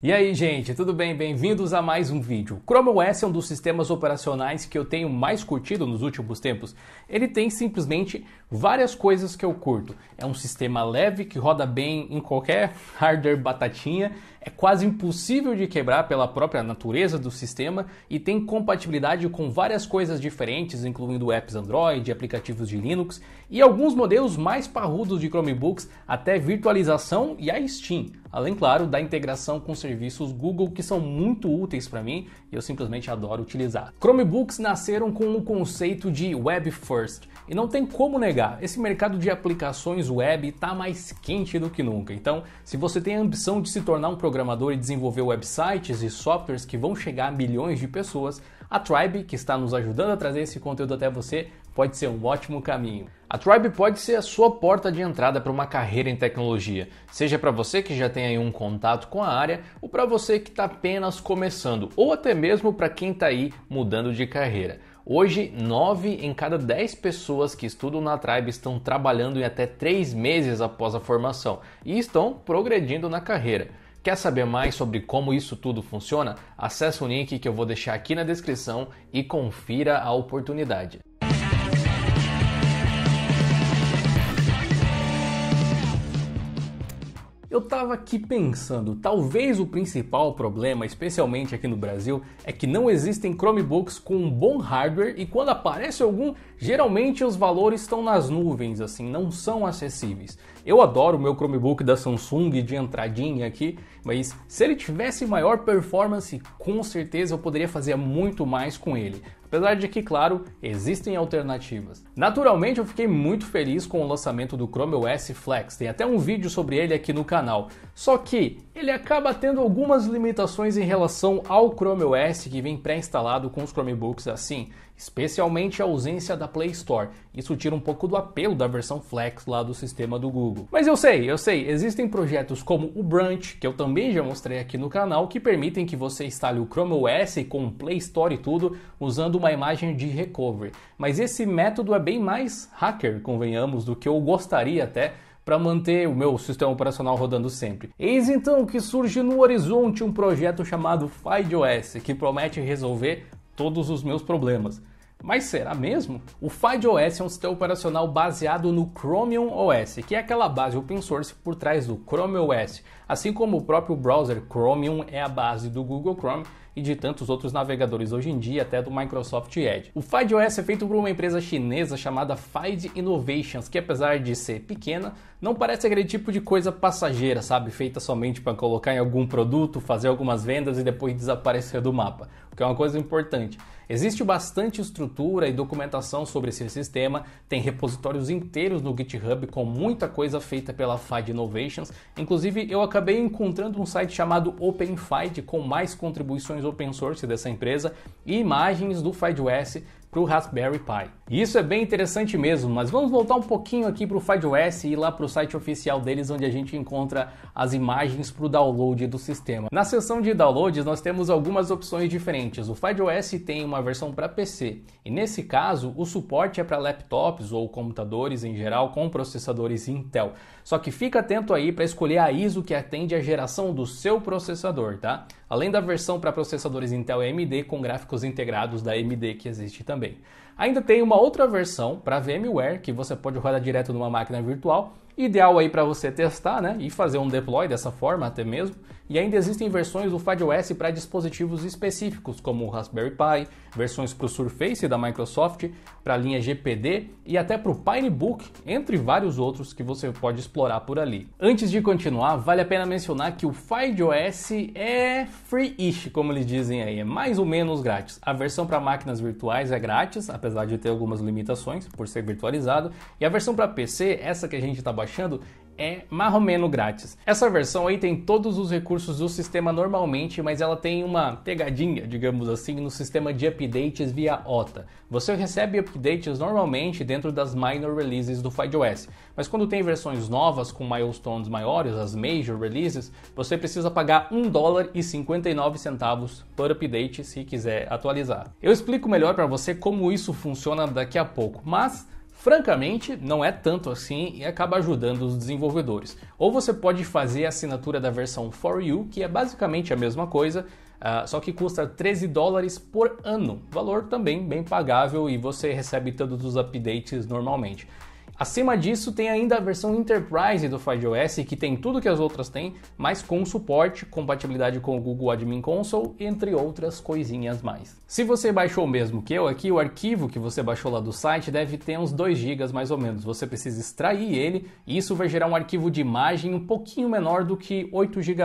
E aí, gente, tudo bem? Bem-vindos a mais um vídeo. Chrome OS é um dos sistemas operacionais que eu tenho mais curtido nos últimos tempos. Ele tem simplesmente várias coisas que eu curto. É um sistema leve que roda bem em qualquer hardware batatinha, é quase impossível de quebrar pela própria natureza do sistema e tem compatibilidade com várias coisas diferentes, incluindo apps Android, aplicativos de Linux e alguns modelos mais parrudos de Chromebooks, até virtualização e a Steam. Além, claro, da integração com serviços Google que são muito úteis para mim e eu simplesmente adoro utilizar. Chromebooks nasceram com o conceito de Web First e não tem como negar, esse mercado de aplicações web está mais quente do que nunca. Então, se você tem a ambição de se tornar um programador e desenvolver websites e softwares que vão chegar a milhões de pessoas, a Tribe, que está nos ajudando a trazer esse conteúdo até você, pode ser um ótimo caminho. A Tribe pode ser a sua porta de entrada para uma carreira em tecnologia, seja para você que já tem aí um contato com a área ou para você que está apenas começando, ou até mesmo para quem está aí mudando de carreira. Hoje, 9 em cada 10 pessoas que estudam na Tribe estão trabalhando em até 3 meses após a formação e estão progredindo na carreira. Quer saber mais sobre como isso tudo funciona? Acesse o link que eu vou deixar aqui na descrição e confira a oportunidade. Eu estava aqui pensando, talvez o principal problema, especialmente aqui no Brasil, é que não existem Chromebooks com um bom hardware e quando aparece algum, geralmente os valores estão nas nuvens, assim, não são acessíveis. Eu adoro o meu Chromebook da Samsung de entradinha aqui, mas se ele tivesse maior performance, com certeza eu poderia fazer muito mais com ele. Apesar de que, claro, existem alternativas. Naturalmente, eu fiquei muito feliz com o lançamento do Chrome OS Flex, tem até um vídeo sobre ele aqui no canal, só que ele acaba tendo algumas limitações em relação ao Chrome OS que vem pré-instalado com os Chromebooks assim, especialmente a ausência da Play Store. Isso tira um pouco do apelo da versão Flex lá do sistema do Google. Mas eu sei, eu sei, existem projetos como o Brunch, que eu também já mostrei aqui no canal, que permitem que você instale o Chrome OS com Play Store e tudo, usando uma imagem de recovery. Mas esse método é bem mais hacker, convenhamos, do que eu gostaria até para manter o meu sistema operacional rodando sempre. Eis então que surge no horizonte um projeto chamado FideOS, que promete resolver todos os meus problemas. Mas será mesmo? O FideOS é um sistema operacional baseado no Chromium OS, que é aquela base open source por trás do Chrome OS, assim como o próprio browser Chromium é a base do Google Chrome e de tantos outros navegadores hoje em dia, até do Microsoft Edge. O FideOS é feito por uma empresa chinesa chamada Fide Innovations, que apesar de ser pequena, não parece aquele tipo de coisa passageira, sabe? Feita somente para colocar em algum produto, fazer algumas vendas e depois desaparecer do mapa, o que é uma coisa importante. Existe bastante estrutura e documentação sobre esse sistema, tem repositórios inteiros no GitHub com muita coisa feita pela FIDE Innovations. Inclusive, eu acabei encontrando um site chamado OpenFIDE com mais contribuições open source dessa empresa e imagens do FIDE OS para o Raspberry Pi. E isso é bem interessante mesmo, mas vamos voltar um pouquinho aqui para o FideOS e ir lá para o site oficial deles, onde a gente encontra as imagens para o download do sistema. Na seção de downloads, nós temos algumas opções diferentes. O FideOS tem uma versão para PC, e nesse caso, o suporte é para laptops ou computadores em geral com processadores Intel. Só que fica atento aí para escolher a ISO que atende à geração do seu processador, tá? além da versão para processadores Intel AMD com gráficos integrados da AMD que existe também. Ainda tem uma outra versão para VMware que você pode rodar direto numa máquina virtual Ideal aí para você testar né, e fazer um deploy dessa forma até mesmo. E ainda existem versões do FireOS para dispositivos específicos, como o Raspberry Pi, versões para o Surface da Microsoft, para a linha GPD e até para o Pinebook, entre vários outros que você pode explorar por ali. Antes de continuar, vale a pena mencionar que o FireOS é free-ish, como eles dizem aí, é mais ou menos grátis. A versão para máquinas virtuais é grátis, apesar de ter algumas limitações por ser virtualizado, e a versão para PC, essa que a gente está baixando, baixando é menos grátis. Essa versão aí tem todos os recursos do sistema normalmente, mas ela tem uma pegadinha, digamos assim, no sistema de updates via OTA. Você recebe updates normalmente dentro das minor releases do FideOS, mas quando tem versões novas com milestones maiores, as major releases, você precisa pagar 1 dólar e 59 centavos por update se quiser atualizar. Eu explico melhor para você como isso funciona daqui a pouco, mas Francamente, não é tanto assim e acaba ajudando os desenvolvedores. Ou você pode fazer a assinatura da versão For You, que é basicamente a mesma coisa, uh, só que custa 13 dólares por ano, valor também bem pagável e você recebe todos os updates normalmente. Acima disso, tem ainda a versão Enterprise do FireOS, que tem tudo que as outras têm, mas com suporte, compatibilidade com o Google Admin Console, entre outras coisinhas mais. Se você baixou o mesmo que eu aqui, o arquivo que você baixou lá do site deve ter uns 2 GB mais ou menos. Você precisa extrair ele e isso vai gerar um arquivo de imagem um pouquinho menor do que 8 GB.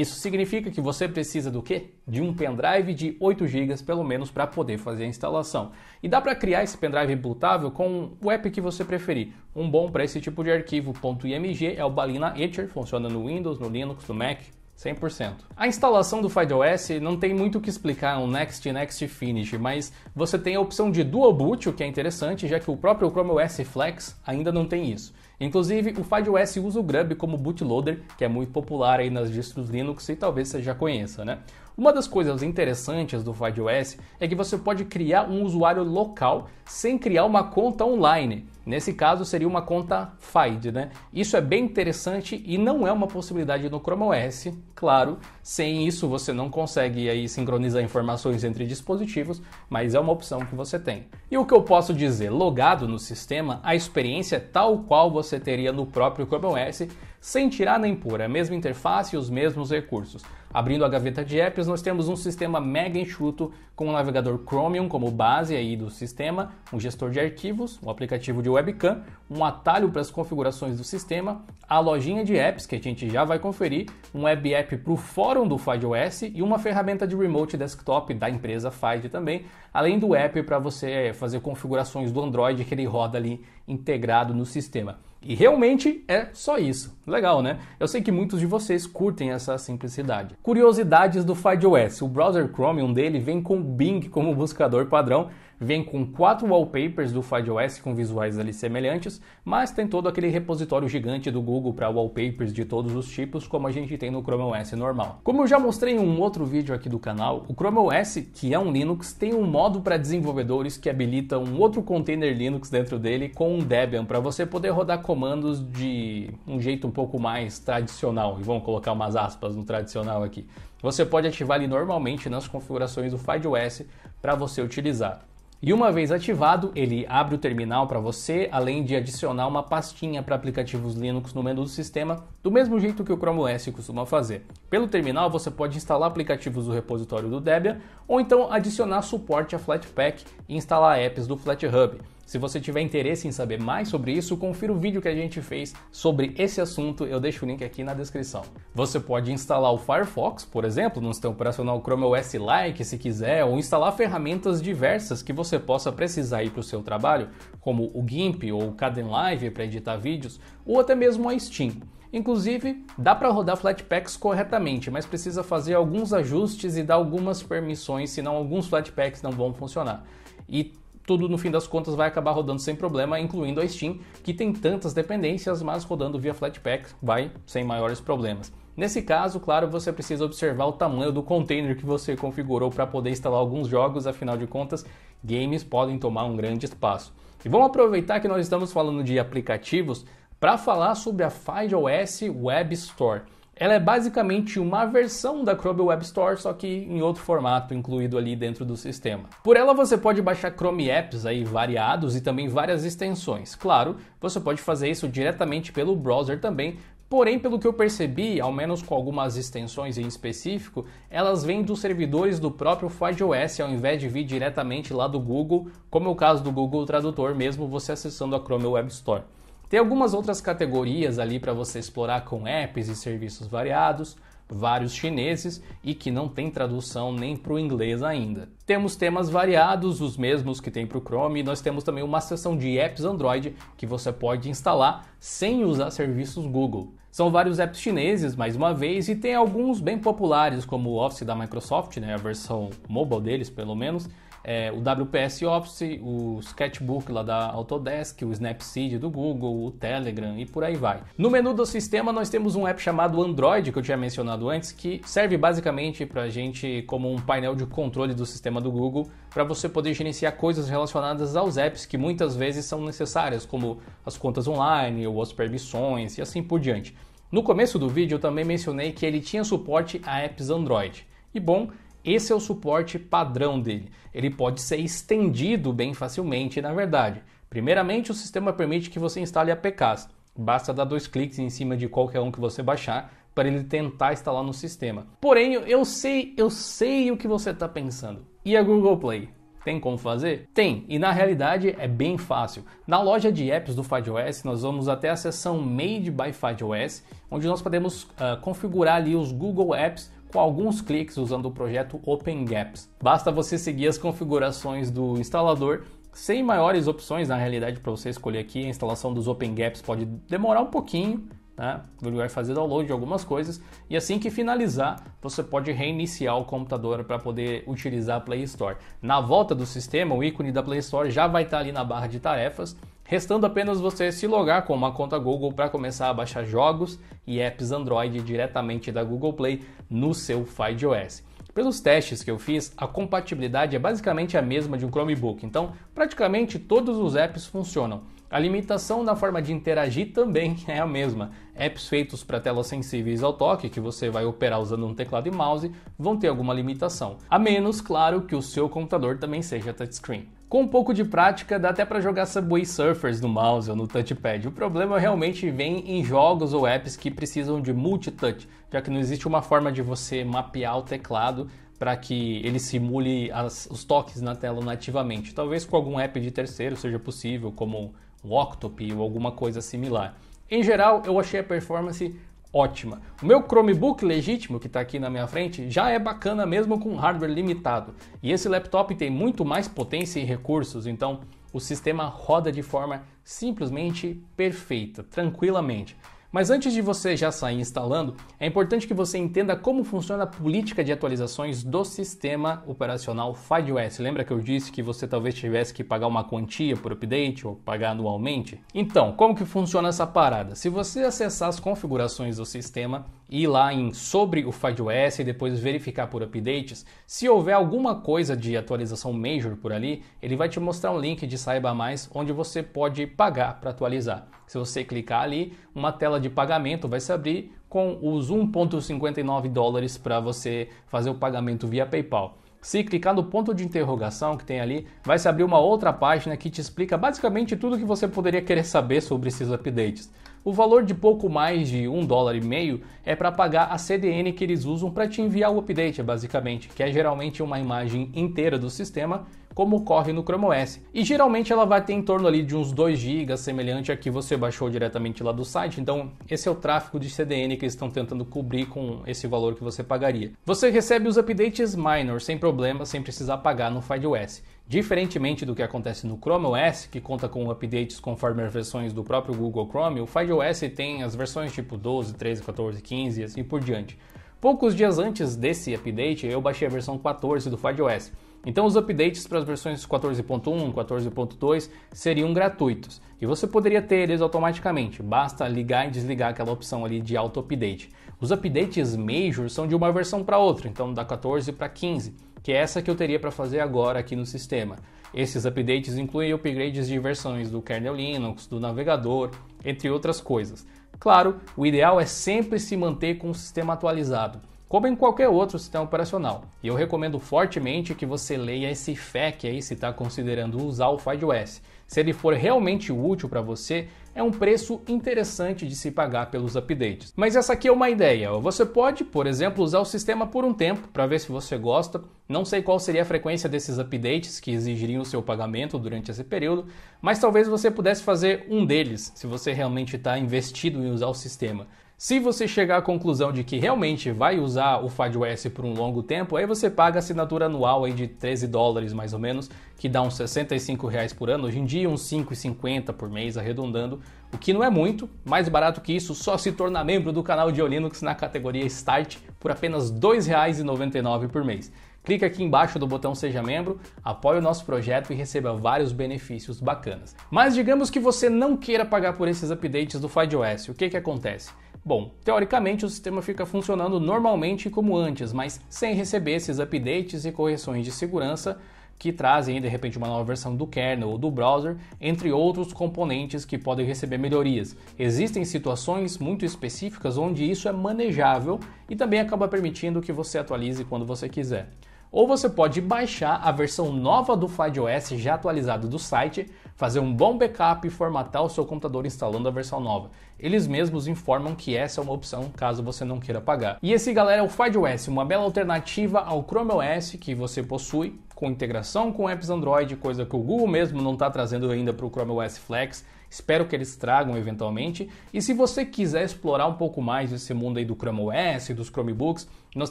Isso significa que você precisa do quê? De um pendrive de 8 GB pelo menos para poder fazer a instalação. E dá para criar esse pendrive bootável com o app que você preferir. Um bom para esse tipo de arquivo .img é o Balina Etcher, funciona no Windows, no Linux, no Mac, 100%. A instalação do FidoS não tem muito o que explicar, um Next Next Finish, mas você tem a opção de Dual Boot, o que é interessante, já que o próprio Chrome OS Flex ainda não tem isso. Inclusive, o FideOS usa o Grub como bootloader, que é muito popular aí nas distros Linux e talvez você já conheça, né? Uma das coisas interessantes do FideOS é que você pode criar um usuário local sem criar uma conta online. Nesse caso, seria uma conta FIDE, né? Isso é bem interessante e não é uma possibilidade no Chrome OS, Claro, sem isso você não consegue aí sincronizar informações entre dispositivos, mas é uma opção que você tem. E o que eu posso dizer? Logado no sistema, a experiência é tal qual você teria no próprio OS, sem tirar nem pôr, é a mesma interface e os mesmos recursos. Abrindo a gaveta de apps, nós temos um sistema mega enxuto com o um navegador Chromium como base aí do sistema, um gestor de arquivos, um aplicativo de webcam, um atalho para as configurações do sistema, a lojinha de apps que a gente já vai conferir, um web app para o fórum do FideOS e uma ferramenta de remote desktop da empresa Fide também, além do app para você eh, fazer configurações do Android que ele roda ali integrado no sistema. E realmente é só isso. Legal, né? Eu sei que muitos de vocês curtem essa simplicidade. Curiosidades do FireOS. O browser Chromium dele vem com Bing como buscador padrão vem com quatro wallpapers do FideOS com visuais ali semelhantes, mas tem todo aquele repositório gigante do Google para wallpapers de todos os tipos, como a gente tem no Chrome OS normal. Como eu já mostrei em um outro vídeo aqui do canal, o Chrome OS, que é um Linux, tem um modo para desenvolvedores que habilita um outro container Linux dentro dele com um Debian para você poder rodar comandos de um jeito um pouco mais tradicional, e vamos colocar umas aspas no tradicional aqui. Você pode ativar ele normalmente nas configurações do FideOS para você utilizar. E uma vez ativado, ele abre o terminal para você, além de adicionar uma pastinha para aplicativos Linux no menu do sistema, do mesmo jeito que o Chrome OS costuma fazer. Pelo terminal, você pode instalar aplicativos do repositório do Debian ou então adicionar suporte a Flatpak e instalar apps do FlatHub. Se você tiver interesse em saber mais sobre isso, confira o vídeo que a gente fez sobre esse assunto, eu deixo o link aqui na descrição. Você pode instalar o Firefox, por exemplo, no sistema operacional Chrome OS Like, se quiser, ou instalar ferramentas diversas que você possa precisar para o seu trabalho, como o GIMP ou o Kdenlive para editar vídeos, ou até mesmo a Steam. Inclusive, dá para rodar Flatpaks corretamente, mas precisa fazer alguns ajustes e dar algumas permissões, senão alguns Flatpaks não vão funcionar. E tudo no fim das contas vai acabar rodando sem problema, incluindo a Steam, que tem tantas dependências, mas rodando via Flatpak vai sem maiores problemas. Nesse caso, claro, você precisa observar o tamanho do container que você configurou para poder instalar alguns jogos, afinal de contas, games podem tomar um grande espaço. E vamos aproveitar que nós estamos falando de aplicativos para falar sobre a FileOS Web Store. Ela é basicamente uma versão da Chrome Web Store, só que em outro formato incluído ali dentro do sistema. Por ela você pode baixar Chrome apps aí variados e também várias extensões. Claro, você pode fazer isso diretamente pelo browser também, Porém, pelo que eu percebi, ao menos com algumas extensões em específico, elas vêm dos servidores do próprio FireOS ao invés de vir diretamente lá do Google, como é o caso do Google Tradutor, mesmo você acessando a Chrome Web Store. Tem algumas outras categorias ali para você explorar com apps e serviços variados, vários chineses e que não tem tradução nem para o inglês ainda. Temos temas variados, os mesmos que tem para o Chrome, e nós temos também uma seção de apps Android que você pode instalar sem usar serviços Google. São vários apps chineses, mais uma vez, e tem alguns bem populares, como o Office da Microsoft, né, a versão mobile deles pelo menos, é, o WPS Office, o Sketchbook lá da Autodesk, o Snapseed do Google, o Telegram e por aí vai. No menu do sistema nós temos um app chamado Android, que eu tinha mencionado antes, que serve basicamente para a gente como um painel de controle do sistema do Google, para você poder gerenciar coisas relacionadas aos apps que muitas vezes são necessárias, como as contas online ou as permissões e assim por diante. No começo do vídeo eu também mencionei que ele tinha suporte a apps Android. E bom, esse é o suporte padrão dele. Ele pode ser estendido bem facilmente, na verdade. Primeiramente, o sistema permite que você instale APKs. Basta dar dois cliques em cima de qualquer um que você baixar para ele tentar instalar no sistema. Porém, eu sei, eu sei o que você está pensando. E a Google Play? Tem como fazer? Tem, e na realidade é bem fácil. Na loja de apps do FideOS, nós vamos até a seção Made by FideOS, onde nós podemos uh, configurar ali os Google Apps com alguns cliques usando o projeto Gaps. Basta você seguir as configurações do instalador sem maiores opções na realidade para você escolher aqui. A instalação dos Gaps pode demorar um pouquinho, né? Ele vai fazer download de algumas coisas e assim que finalizar, você pode reiniciar o computador para poder utilizar a Play Store. Na volta do sistema, o ícone da Play Store já vai estar tá ali na barra de tarefas restando apenas você se logar com uma conta Google para começar a baixar jogos e apps Android diretamente da Google Play no seu OS. Pelos testes que eu fiz, a compatibilidade é basicamente a mesma de um Chromebook, então praticamente todos os apps funcionam. A limitação na forma de interagir também é a mesma. Apps feitos para telas sensíveis ao toque, que você vai operar usando um teclado e mouse, vão ter alguma limitação. A menos, claro, que o seu computador também seja touchscreen. Com um pouco de prática, dá até para jogar Subway Surfers no mouse ou no touchpad. O problema realmente vem em jogos ou apps que precisam de multi-touch, já que não existe uma forma de você mapear o teclado para que ele simule as, os toques na tela nativamente. Talvez com algum app de terceiro seja possível, como o Octopi ou alguma coisa similar. Em geral, eu achei a performance ótima. O meu Chromebook legítimo, que está aqui na minha frente, já é bacana mesmo com hardware limitado. E esse laptop tem muito mais potência e recursos, então o sistema roda de forma simplesmente perfeita, tranquilamente. Mas antes de você já sair instalando, é importante que você entenda como funciona a política de atualizações do sistema operacional FireOS. Lembra que eu disse que você talvez tivesse que pagar uma quantia por update ou pagar anualmente? Então, como que funciona essa parada? Se você acessar as configurações do sistema e ir lá em sobre o FireOS e depois verificar por updates, se houver alguma coisa de atualização major por ali, ele vai te mostrar um link de saiba mais onde você pode pagar para atualizar. Se você clicar ali, uma tela de pagamento vai se abrir com os 1,59 dólares para você fazer o pagamento via PayPal. Se clicar no ponto de interrogação que tem ali, vai se abrir uma outra página que te explica basicamente tudo que você poderia querer saber sobre esses updates. O valor de pouco mais de um dólar e meio é para pagar a CDN que eles usam para te enviar o update, basicamente, que é geralmente uma imagem inteira do sistema, como ocorre no Chrome OS. E geralmente ela vai ter em torno ali de uns 2 GB, semelhante a que você baixou diretamente lá do site. Então, esse é o tráfego de CDN que eles estão tentando cobrir com esse valor que você pagaria. Você recebe os updates minor sem problema, sem precisar pagar no FideOS. Diferentemente do que acontece no Chrome OS, que conta com updates conforme as versões do próprio Google Chrome, o OS tem as versões tipo 12, 13, 14, 15 e assim por diante. Poucos dias antes desse update, eu baixei a versão 14 do OS. Então os updates para as versões 14.1, 14.2 seriam gratuitos e você poderia ter eles automaticamente, basta ligar e desligar aquela opção ali de auto-update. Os updates major são de uma versão para outra, então da 14 para 15 que é essa que eu teria para fazer agora aqui no sistema. Esses updates incluem upgrades de versões do kernel Linux, do navegador, entre outras coisas. Claro, o ideal é sempre se manter com o sistema atualizado, como em qualquer outro sistema operacional. E eu recomendo fortemente que você leia esse FAQ aí se está considerando usar o FideOS. Se ele for realmente útil para você, é um preço interessante de se pagar pelos updates. Mas essa aqui é uma ideia. Você pode, por exemplo, usar o sistema por um tempo para ver se você gosta. Não sei qual seria a frequência desses updates que exigiriam o seu pagamento durante esse período, mas talvez você pudesse fazer um deles se você realmente está investido em usar o sistema. Se você chegar à conclusão de que realmente vai usar o FideOS por um longo tempo, aí você paga a assinatura anual aí de 13 dólares mais ou menos, que dá uns 65 reais por ano, hoje em dia uns 5,50 por mês, arredondando, o que não é muito, mais barato que isso, só se tornar membro do canal de Linux na categoria Start por apenas R$ 2,99 por mês. Clica aqui embaixo do botão Seja Membro, apoie o nosso projeto e receba vários benefícios bacanas. Mas digamos que você não queira pagar por esses updates do FideOS, o que, que acontece? Bom, teoricamente o sistema fica funcionando normalmente como antes, mas sem receber esses updates e correções de segurança que trazem de repente uma nova versão do kernel ou do browser, entre outros componentes que podem receber melhorias. Existem situações muito específicas onde isso é manejável e também acaba permitindo que você atualize quando você quiser. Ou você pode baixar a versão nova do FideOS já atualizado do site fazer um bom backup e formatar o seu computador instalando a versão nova. Eles mesmos informam que essa é uma opção caso você não queira pagar. E esse, galera, é o FideOS, uma bela alternativa ao Chrome OS que você possui com integração com apps Android, coisa que o Google mesmo não está trazendo ainda para o Chrome OS Flex. Espero que eles tragam eventualmente. E se você quiser explorar um pouco mais esse mundo aí do Chrome OS, dos Chromebooks, nós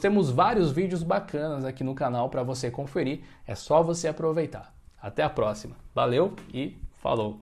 temos vários vídeos bacanas aqui no canal para você conferir. É só você aproveitar. Até a próxima. Valeu e falou!